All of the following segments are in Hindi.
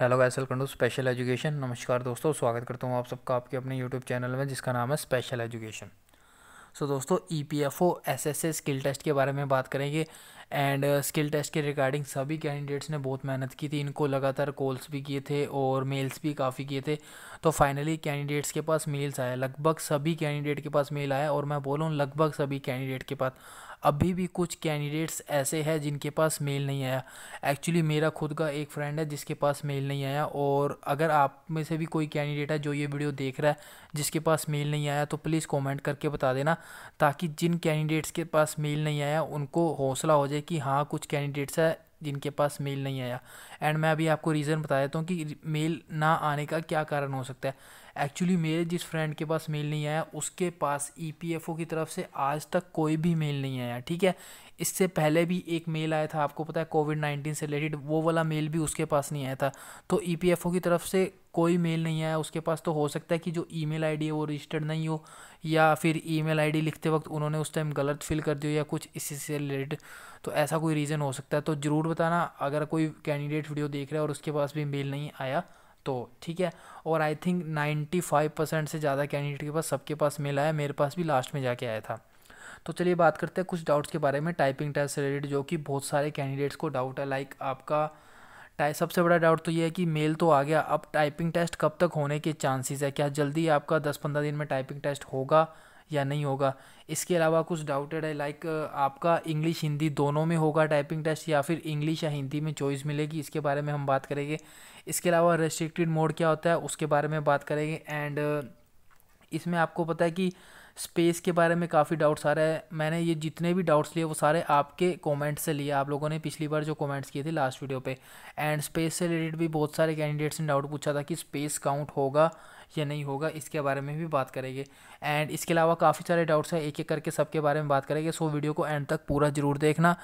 hello guys welcome to special education नमस्कार दोस्तों स्वागत करता हूँ आप सबका आपके अपने यूट्यूब चैनल में जिसका नाम है स्पेशल एजुकेशन सो दोस्तों E P F O S S A skill test के बारे में बात करेंगे एंड स्किल टेस्ट के रिगार्डिंग सभी कैंडिडेट्स ने बहुत मेहनत की थी इनको लगातार कॉल्स भी किए थे और मेल्स भी काफ़ी किए थे तो फाइनली कैंडिडेट्स के पास मेल्स आए लगभग सभी कैंडिडेट के पास मेल आया और मैं बोलूँ लगभग सभी कैंडिडेट के पास अभी भी कुछ कैंडिडेट्स ऐसे हैं जिनके पास मेल नहीं आया एक्चुअली मेरा खुद का एक फ्रेंड है जिसके पास मेल नहीं आया और अगर आप में से भी कोई कैंडिडेट है जो ये वीडियो देख रहा है जिसके पास मेल नहीं आया तो प्लीज़ कॉमेंट करके बता देना ताकि जिन कैंडिडेट्स के पास मेल नहीं आया उनको हौसला हो जाए कि हाँ कुछ कैंडिडेट्स है जिनके पास मेल नहीं आया एंड मैं अभी आपको रीज़न बता देता हूँ कि मेल ना आने का क्या कारण हो सकता है एक्चुअली मेरे जिस फ्रेंड के पास मेल नहीं आया उसके पास ई e की तरफ से आज तक कोई भी मेल नहीं आया ठीक है इससे पहले भी एक मेल आया था आपको पता है कोविड नाइन्टीन से रिलेटेड वो वाला मेल भी उसके पास नहीं आया था तो ई e की तरफ से कोई मेल नहीं आया उसके पास तो हो सकता है कि जो ईमेल आईडी है वो रजिस्टर्ड नहीं हो या फिर ईमेल आईडी लिखते वक्त उन्होंने उस टाइम गलत फिल कर दिया या कुछ इसी से रिलेटेड तो ऐसा कोई रीज़न हो सकता है तो ज़रूर बताना अगर कोई कैंडिडेट वीडियो देख रहा है और उसके पास भी मेल नहीं आया तो ठीक है और I think ninety five percent से ज़्यादा कैंडिडेट के पास सबके पास मेल आया मेरे पास भी लास्ट में जाके आया था तो चलिए बात करते हैं कुछ डाउट्स के बारे में टाइपिंग टेस्ट रिलेटेड जो कि बहुत सारे कैंडिडेट्स को डाउट है लाइक आपका सबसे बड़ा डाउट तो ये है कि मेल तो आ गया अब टाइपिंग टेस्ट कब तक होने के चांसेस है क्या जल्दी आपका दस पंद्रह दिन में टाइपिंग टेस्ट होगा या नहीं होगा इसके अलावा कुछ डाउटेड है लाइक आपका इंग्लिश हिंदी दोनों में होगा टाइपिंग टेस्ट या फिर इंग्लिश या हिंदी में चॉइस मिलेगी इसके बारे में हम बात करेंगे इसके अलावा रेस्ट्रिक्टेड मोड क्या होता है उसके बारे में बात करेंगे एंड इसमें आपको पता है कि स्पेस के बारे में काफ़ी डाउट्स आ रहे हैं मैंने ये जितने भी डाउट्स लिए वो सारे आपके कमेंट्स से लिए आप लोगों ने पिछली बार जो कमेंट्स किए थे लास्ट वीडियो पे एंड स्पेस से रिलेटेड भी बहुत सारे कैंडिडेट्स ने डाउट पूछा था कि स्पेस काउंट होगा या नहीं होगा इसके बारे में भी बात करेंगे एंड इसके अलावा काफ़ी सारे डाउट्स हैं एक एक करके सबके बारे में बात करेंगे सो वीडियो को एंड तक पूरा ज़रूर देखना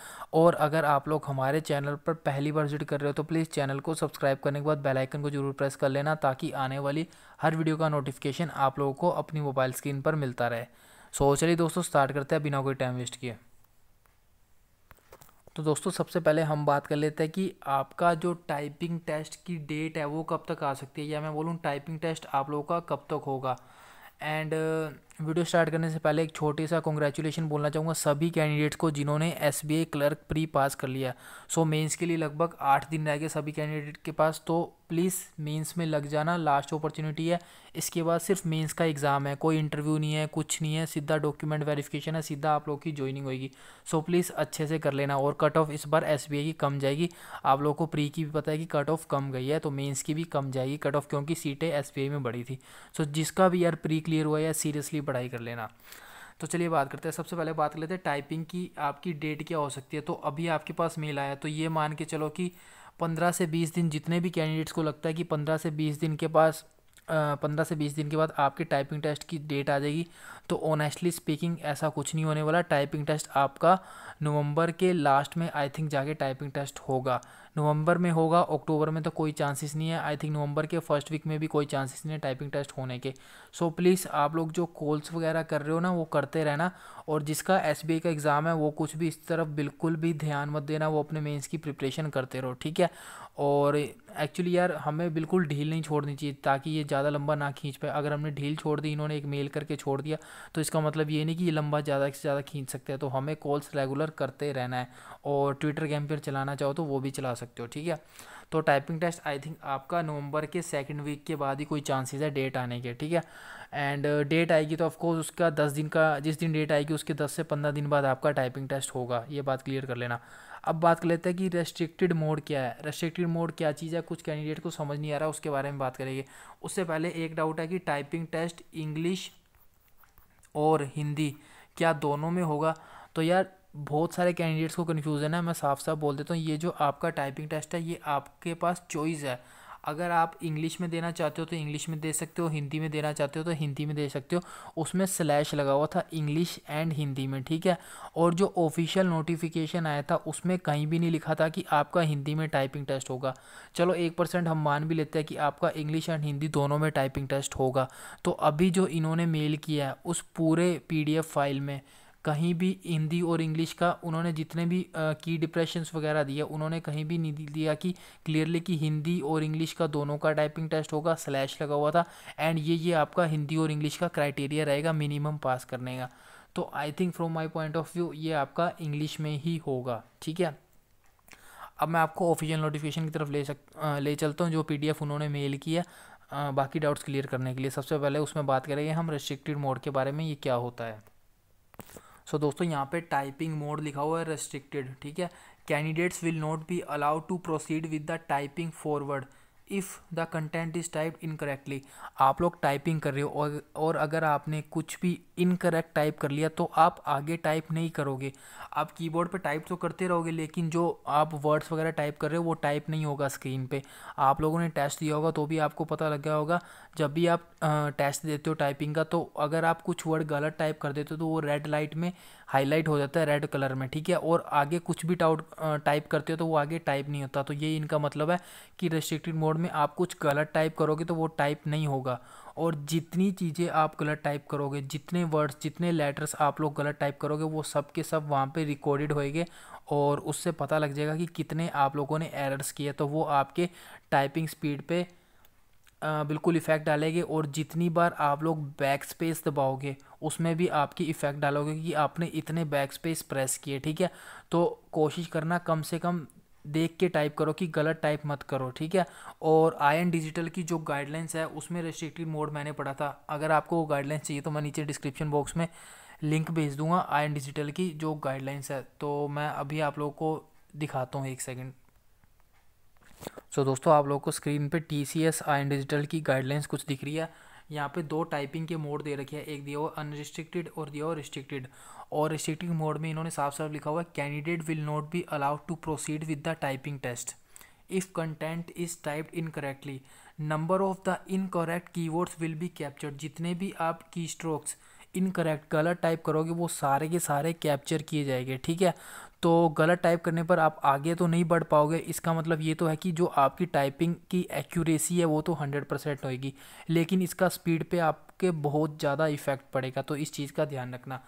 और अगर आप लोग हमारे चैनल पर पहली बार विजिट कर रहे हो तो प्लीज़ चैनल को सब्सक्राइब करने के बाद बेलाइकन को ज़रूर प्रेस कर लेना ताकि आने वाली हर वीडियो का नोटिफिकेशन आप लोगों को अपनी मोबाइल स्क्रीन पर मिलता रहे सो so, चलिए दोस्तों स्टार्ट करते हैं बिना कोई टाइम वेस्ट किए तो दोस्तों सबसे पहले हम बात कर लेते हैं कि आपका जो टाइपिंग टेस्ट की डेट है वो कब तक आ सकती है या मैं बोलूँ टाइपिंग टेस्ट आप लोगों का कब तक होगा एंड वीडियो स्टार्ट करने से पहले एक छोटे सा कॉन्ग्रेचुलेसन बोलना चाहूँगा सभी कैंडिडेट्स को जिन्होंने S B clerk pre pass कर लिया सो so, मेंस के लिए लगभग आठ दिन रह गए सभी कैंडिडेट के पास तो प्लीज़ मेंस में लग जाना लास्ट अपॉर्चुनिटी है इसके बाद सिर्फ मेंस का एग्ज़ाम है कोई इंटरव्यू नहीं है कुछ नहीं है सीधा डॉक्यूमेंट वेरिफिकेशन है सीधा आप लोग की ज्वाइनिंग होगी सो प्लीज़ अच्छे से कर लेना और कट ऑफ इस बार एस की कम जाएगी आप लोगों को प्री की भी पता है कि कट ऑफ कम गई है तो मेन्स की भी कम जाएगी कट ऑफ क्योंकि सीटें एस में बढ़ी थी सो so, जिसका भी यार प्री क्लियर हुआ है सीरियसली पढ़ाई कर लेना तो चलिए बात करते हैं सबसे पहले बात कर लेते हैं टाइपिंग की आपकी डेट क्या हो सकती है तो अभी आपके पास मेल आया तो ये मान के चलो कि पंद्रह से बीस दिन जितने भी कैंडिडेट्स को लगता है कि पंद्रह से बीस दिन के पास पंद्रह से बीस दिन के बाद आपके टाइपिंग टेस्ट की डेट आ जाएगी तो ऑनेस्टली स्पीकिंग ऐसा कुछ नहीं होने वाला टाइपिंग टेस्ट आपका नवंबर के लास्ट में आई थिंक जाके टाइपिंग टेस्ट होगा नवंबर में होगा अक्टूबर में तो कोई चांसेस नहीं है आई थिंक नवंबर के फर्स्ट वीक में भी कोई चांसेस नहीं है टाइपिंग टेस्ट होने के सो so, प्लीज़ आप लोग जो कॉल्स वगैरह कर रहे हो ना वो करते रहना और जिसका एस का एग्ज़ाम है वो कुछ भी इस तरफ बिल्कुल भी ध्यान मत देना वो अपने मेन्स की प्रिपरेशन करते रहो ठीक है और एक्चुअली यार हमें बिल्कुल ढील नहीं छोड़नी चाहिए ताकि ये ज़्यादा लंबा ना खींच पाए अगर हमने ढील छोड़ दी इन्होंने एक मेल करके छोड़ दिया तो इसका मतलब ये नहीं कि ये लंबा ज़्यादा से ज़्यादा खींच सकते हैं तो हमें कॉल्स रेगुलर करते रहना है और ट्विटर गेम पर चलाना चाहो तो वो भी चला सकते हो ठीक है तो टाइपिंग टेस्ट आई थिंक आपका नवंबर के सेकंड वीक के बाद ही कोई चांसेस है डेट आने के ठीक है एंड डेट आएगी तो ऑफकोर्स उसका दस दिन का जिस दिन डेट आएगी उसके दस से पंद्रह दिन बाद आपका टाइपिंग टेस्ट होगा ये बात क्लियर कर लेना अब बात कर लेते हैं कि रेस्ट्रिक्टेड मोड क्या है रेस्ट्रिक्टेड मोड क्या चीज़ है कुछ कैंडिडेट को समझ नहीं आ रहा उसके बारे में बात करेंगे उससे पहले एक डाउट है कि टाइपिंग टेस्ट इंग्लिश और हिंदी क्या दोनों में होगा तो यार बहुत सारे कैंडिडेट्स को कन्फ्यूज़न है मैं साफ साफ बोल देता हूँ ये जो आपका टाइपिंग टेस्ट है ये आपके पास चॉइस है अगर आप इंग्लिश में देना चाहते हो तो इंग्लिश में दे सकते हो हिंदी में देना चाहते हो तो हिंदी में दे सकते हो उसमें स्लैश लगा हुआ था इंग्लिश एंड हिंदी में ठीक है और जो ऑफिशियल नोटिफिकेशन आया था उसमें कहीं भी नहीं लिखा था कि आपका हिंदी में टाइपिंग टेस्ट होगा चलो एक परसेंट हम मान भी लेते हैं कि आपका इंग्लिश एंड हिंदी दोनों में टाइपिंग टेस्ट होगा तो अभी जो इन्होंने मेल किया है उस पूरे पी फाइल में कहीं भी हिंदी और इंग्लिश का उन्होंने जितने भी की डिप्रेशंस वगैरह दिया उन्होंने कहीं भी नहीं दिया कि क्लियरली कि हिंदी और इंग्लिश का दोनों का टाइपिंग टेस्ट होगा स्लैश लगा हुआ था एंड ये ये आपका हिंदी और इंग्लिश का क्राइटेरिया रहेगा मिनिमम पास करने का तो I think from my point of view ये आपका इंग्लिश में ही होगा ठीक है अब मैं आपको ऑफिशियल नोटिफिकेशन की तरफ ले सक ले चलता हूँ जो पी उन्होंने मेल किया बाकी डाउट्स क्लियर करने के लिए सबसे पहले उसमें बात करेंगे हम रेस्ट्रिक्टेड मोड के बारे में ये क्या होता है सो so, दोस्तों यहाँ पे टाइपिंग मोड लिखा हुआ है रेस्ट्रिक्टेड ठीक है candidates will not be allowed to proceed with the typing forward if the content is type incorrectly आप लोग टाइपिंग कर रहे हो और और अगर आपने कुछ भी इनकरेक्ट टाइप कर लिया तो आप आगे टाइप नहीं करोगे आप कीबोर्ड पे टाइप तो करते रहोगे लेकिन जो आप वर्ड्स वगैरह टाइप कर रहे हो वो टाइप नहीं होगा स्क्रीन पे आप लोगों ने टेस्ट दिया होगा तो भी आपको पता लग गया होगा जब भी आप टेस्ट देते हो टाइपिंग का तो अगर आप कुछ वर्ड गलत टाइप कर देते हो तो वो रेड लाइट में हाईलाइट हो जाता है रेड कलर में ठीक है और आगे कुछ भी टाउट टाइप करते हो तो वो आगे टाइप नहीं होता तो ये इनका मतलब है कि रेस्ट्रिक्टेड मोड कीबोर्ड में आप कुछ गलत टाइप करोगे तो वो टाइप नहीं होगा और जितनी चीज़ें आप गलत टाइप करोगे जितने वर्ड्स जितने लेटर्स आप लोग गलत टाइप करोगे वो सब के सब वहाँ पे रिकॉर्डेड होएंगे और उससे पता लग जाएगा कि कितने आप लोगों ने एरर्स किए तो वो आपके टाइपिंग स्पीड पे बिल्कुल इफ़ेक्ट डालेंगे और जितनी बार आप लोग बैक स्पेस दबाओगे उसमें भी आपकी इफ़ेक्ट डालोगे कि आपने इतने बैक स्पेस प्रेस किए ठीक है तो कोशिश करना कम से कम देख के टाइप करो कि गलत टाइप मत करो ठीक है और आई एन डिजिटल की जो गाइडलाइंस है उसमें रेस्ट्रिक्टिव मोड मैंने पढ़ा था अगर आपको वो गाइडलाइंस चाहिए तो मैं नीचे डिस्क्रिप्शन बॉक्स में लिंक भेज दूंगा आई एन डिजिटल की जो गाइडलाइंस है तो मैं अभी आप लोगों को दिखाता हूँ एक सेकेंड सो so, दोस्तों आप लोगों को स्क्रीन पे T C S I N digital की गाइडलाइंस कुछ दिख रही है यहाँ पे दो टाइपिंग के मोड दे रखे हैं एक दिया हुआ अनरिस्ट्रिक्टेड और दिया हुआ रिस्ट्रिक्टेड और रिस्ट्रिक्टेड मोड में इन्होंने साफ साफ लिखा हुआ है candidate will not be allowed to proceed with the typing test if content is typed incorrectly number of the incorrect keywords will be captured जितने भी आप की स्ट्रोक्स इनकरेक्ट गलत टाइप करोगे वो सारे के सारे कैप्चर किए जाएंगे ठीक है तो गलत टाइप करने पर आप आगे तो नहीं बढ़ पाओगे इसका मतलब ये तो है कि जो आपकी टाइपिंग की एक्यूरेसी है वो तो हंड्रेड परसेंट होगी लेकिन इसका स्पीड पे आपके बहुत ज़्यादा इफेक्ट पड़ेगा तो इस चीज़ का ध्यान रखना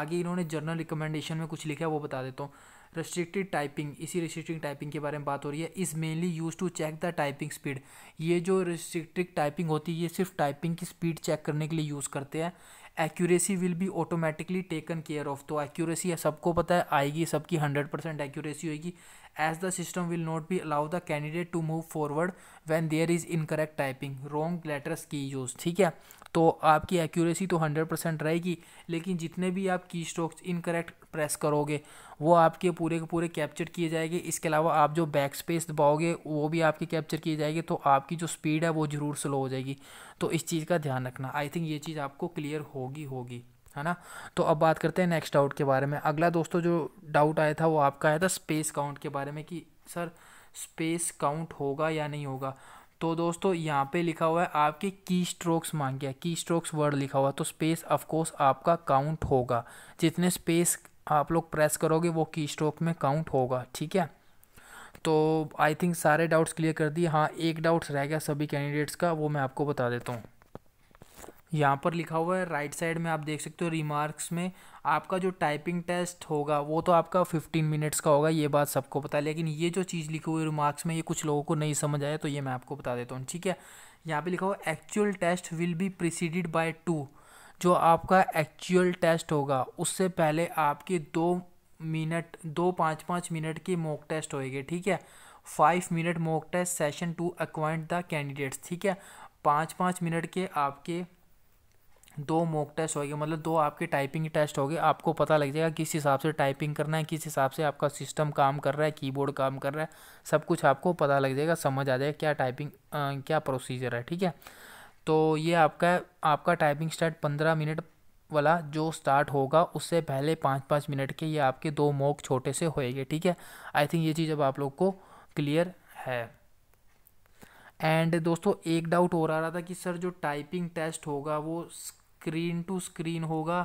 आगे इन्होंने जर्नल रिकमेंडेशन में कुछ लिखा है वो बता देता हूँ रेस्ट्रिक्टेड टाइपिंग इसी रेस्ट्रिक्टिंग टाइपिंग के बारे में बात हो रही है is mainly use to check the typing speed ये जो रेस्ट्रिक्टिव टाइपिंग होती है ये सिर्फ टाइपिंग की स्पीड चेक करने के लिए यूज़ करते हैं accuracy will be automatically taken care of तो एक्यूरेसी सबको पता है आएगी सबकी हंड्रेड परसेंट एक्यूरेसी होगी as the system will not be allow the candidate to move forward when there is incorrect typing wrong letters की यूज़ ठीक है तो आपकी एक्यूरेसी तो हंड्रेड परसेंट रहेगी लेकिन जितने भी आप की स्ट्रोक्स इनकरेक्ट प्रेस करोगे वो आपके पूरे के पूरे कैप्चर किए जाएंगे इसके अलावा आप जो बैक स्पेस दबाओगे वो भी आपके कैप्चर किए जाएंगे तो आपकी जो स्पीड है वो ज़रूर स्लो हो जाएगी तो इस चीज़ का ध्यान रखना आई थिंक ये चीज़ आपको क्लियर होगी होगी है ना तो अब बात करते हैं नेक्स्ट डाउट के बारे में अगला दोस्तों जो डाउट आया था वो आपका आया था स्पेस काउंट के बारे में कि सर स्पेस काउंट होगा या नहीं होगा तो दोस्तों यहाँ पे लिखा हुआ है आपके की स्ट्रोक्स मांग गया की स्ट्रोक्स वर्ड लिखा हुआ तो स्पेस ऑफकोर्स आपका काउंट होगा जितने स्पेस आप लोग प्रेस करोगे वो की स्ट्रोक में काउंट होगा ठीक है तो आई थिंक सारे डाउट्स क्लियर कर दिए हाँ एक डाउट्स रह गया सभी कैंडिडेट्स का वो मैं आपको बता देता हूँ यहाँ पर लिखा हुआ है राइट साइड में आप देख सकते हो रिमार्क्स में आपका जो टाइपिंग टेस्ट होगा वो तो आपका फिफ्टीन मिनट्स का होगा ये बात सबको पता है लेकिन ये जो चीज़ लिखी हुई रिमार्क्स में ये कुछ लोगों को नहीं समझ आया तो ये मैं आपको बता देता हूँ ठीक है यहाँ पे लिखा हुआ actual test will be preceded by two जो आपका एक्चुअल टेस्ट होगा उससे पहले आपके दो मिनट दो पाँच पाँच मिनट के मॉक टेस्ट होएंगे ठीक है five minute mock test session to acquaint the candidates ठीक है पाँच पाँच मिनट के आपके दो मॉक टेस्ट होएगी मतलब दो आपके टाइपिंग टेस्ट होगी आपको पता लग जाएगा किस हिसाब से टाइपिंग करना है किस हिसाब से आपका सिस्टम काम कर रहा है कीबोर्ड काम कर रहा है सब कुछ आपको पता लग जाएगा समझ आ जाएगा क्या टाइपिंग आ, क्या प्रोसीजर है ठीक है तो ये आपका आपका टाइपिंग स्टार्ट पंद्रह मिनट वाला जो स्टार्ट होगा उससे पहले पाँच पाँच मिनट के ये आपके दो मॉक छोटे से होएंगे ठीक है आई थिंक ये चीज़ अब आप लोग को क्लियर है एंड दोस्तों एक डाउट हो आ रहा था कि सर जो टाइपिंग टेस्ट होगा वो स्क्रीन टू स्क्रीन होगा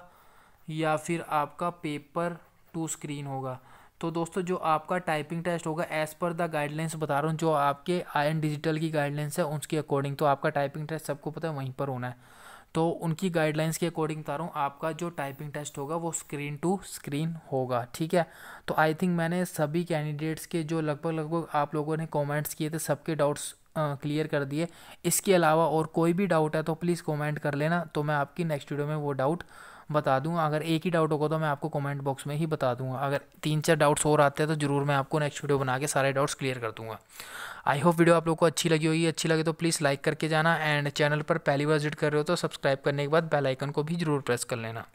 या फिर आपका पेपर टू स्क्रीन होगा तो दोस्तों जो आपका टाइपिंग टेस्ट होगा एज़ पर द गाइडलाइंस बता रहा हूँ जो आपके आई एन डिजिटल की गाइडलाइंस है उसके अकॉर्डिंग तो आपका टाइपिंग टेस्ट सबको पता है वहीं पर होना है तो उनकी गाइडलाइंस के अकॉर्डिंग बता रहा हूँ आपका जो टाइपिंग टेस्ट होगा वो स्क्रीन टू स्क्रीन होगा ठीक है तो आई थिंक मैंने सभी कैंडिडेट्स के जो लगभग लगभग आप लोगों ने कॉमेंट्स किए थे सबके डाउट्स क्लियर कर दिए इसके अलावा और कोई भी डाउट है तो प्लीज़ कमेंट कर लेना तो मैं आपकी नेक्स्ट वीडियो में वो डाउट बता दूंगा अगर एक ही डाउट होगा तो मैं आपको कमेंट बॉक्स में ही बता दूंगा अगर तीन चार डाउट्स और आते हैं तो ज़रूर मैं आपको नेक्स्ट वीडियो बना के सारे डाउट्स क्लियर कर दूंगा आई होप वीडियो आप लोग को अच्छी लगी होगी अच्छी लगे तो प्लीज़ लाइक करके जाना एंड चैनल पर पहली बार विजिट कर रहे हो तो सब्सक्राइब करने के बाद बेलाइकन को भी ज़रूर प्रेस कर लेना